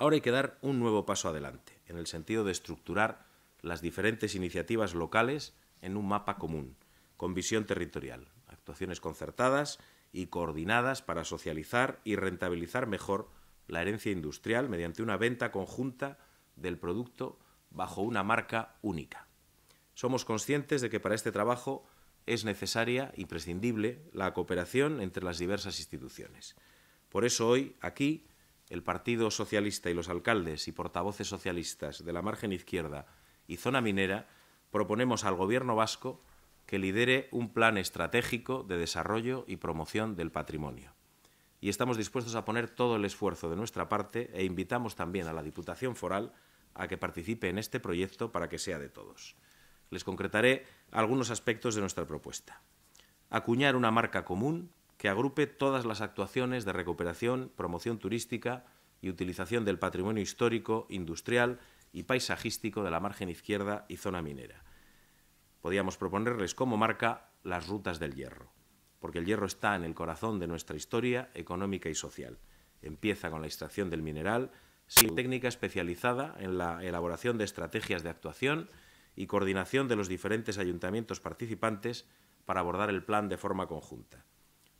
Ahora hay que dar un nuevo paso adelante, en el sentido de estructurar las diferentes iniciativas locales en un mapa común, con visión territorial, actuaciones concertadas y coordinadas para socializar y rentabilizar mejor la herencia industrial mediante una venta conjunta del producto bajo una marca única. Somos conscientes de que para este trabajo es necesaria y prescindible la cooperación entre las diversas instituciones. Por eso hoy, aquí, el Partido Socialista y los alcaldes y portavoces socialistas de la margen izquierda y zona minera proponemos al Gobierno vasco que lidere un plan estratégico de desarrollo y promoción del patrimonio. Y estamos dispuestos a poner todo el esfuerzo de nuestra parte e invitamos también a la Diputación Foral a que participe en este proyecto para que sea de todos. Les concretaré algunos aspectos de nuestra propuesta. Acuñar una marca común que agrupe todas las actuaciones de recuperación, promoción turística y utilización del patrimonio histórico, industrial y paisajístico de la margen izquierda y zona minera. Podíamos proponerles como marca las rutas del hierro, porque el hierro está en el corazón de nuestra historia económica y social. Empieza con la extracción del mineral, sin técnica especializada en la elaboración de estrategias de actuación y coordinación de los diferentes ayuntamientos participantes para abordar el plan de forma conjunta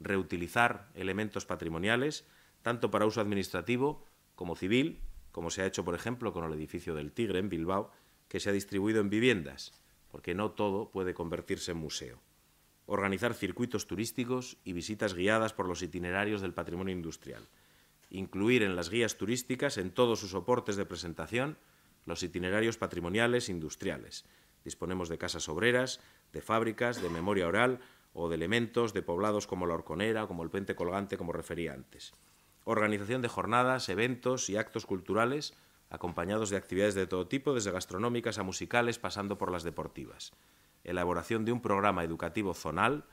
reutilizar elementos patrimoniales, tanto para uso administrativo como civil, como se ha hecho, por ejemplo, con el edificio del Tigre en Bilbao, que se ha distribuido en viviendas, porque no todo puede convertirse en museo. Organizar circuitos turísticos y visitas guiadas por los itinerarios del patrimonio industrial. Incluir en las guías turísticas, en todos sus soportes de presentación, los itinerarios patrimoniales industriales. Disponemos de casas obreras, de fábricas, de memoria oral, o de elementos de poblados como la Horconera, como el Puente Colgante, como refería antes. Organización de jornadas, eventos y actos culturales acompañados de actividades de todo tipo, desde gastronómicas a musicales, pasando por las deportivas. Elaboración de un programa educativo zonal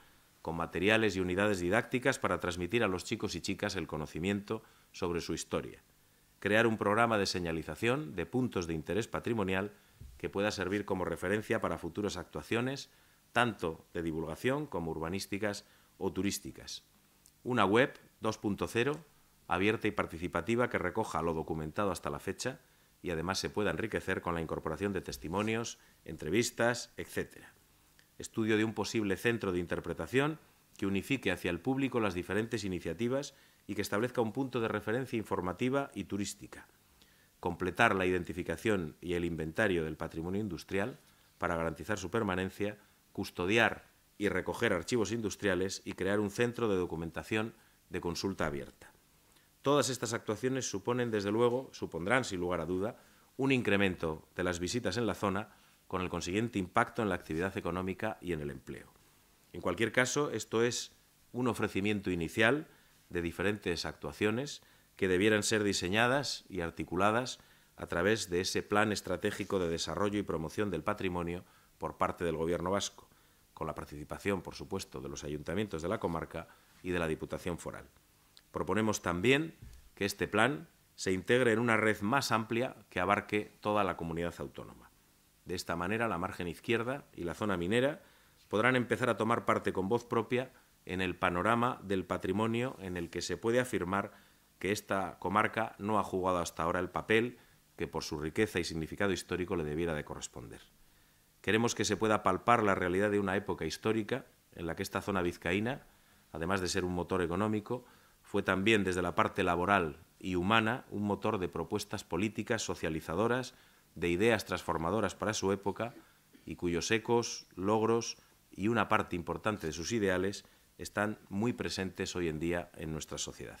con materiales y unidades didácticas para transmitir a los chicos y chicas el conocimiento sobre su historia. Crear un programa de señalización de puntos de interés patrimonial que pueda servir como referencia para futuras actuaciones tanto de divulgación como urbanísticas o turísticas. Una web 2.0 abierta y participativa que recoja lo documentado hasta la fecha y además se pueda enriquecer con la incorporación de testimonios, entrevistas, etc. Estudio de un posible centro de interpretación que unifique hacia el público las diferentes iniciativas y que establezca un punto de referencia informativa y turística. Completar la identificación y el inventario del patrimonio industrial para garantizar su permanencia custodiar y recoger archivos industriales y crear un centro de documentación de consulta abierta. Todas estas actuaciones suponen, desde luego, supondrán, sin lugar a duda, un incremento de las visitas en la zona con el consiguiente impacto en la actividad económica y en el empleo. En cualquier caso, esto es un ofrecimiento inicial de diferentes actuaciones que debieran ser diseñadas y articuladas a través de ese plan estratégico de desarrollo y promoción del patrimonio por parte del Gobierno vasco, con la participación, por supuesto, de los ayuntamientos de la comarca y de la Diputación Foral. Proponemos también que este plan se integre en una red más amplia que abarque toda la comunidad autónoma. De esta manera, la margen izquierda y la zona minera podrán empezar a tomar parte con voz propia en el panorama del patrimonio en el que se puede afirmar que esta comarca no ha jugado hasta ahora el papel que por su riqueza y significado histórico le debiera de corresponder. Queremos que se pueda palpar la realidad de una época histórica en la que esta zona vizcaína, además de ser un motor económico, fue también desde la parte laboral y humana un motor de propuestas políticas socializadoras, de ideas transformadoras para su época y cuyos ecos, logros y una parte importante de sus ideales están muy presentes hoy en día en nuestra sociedad.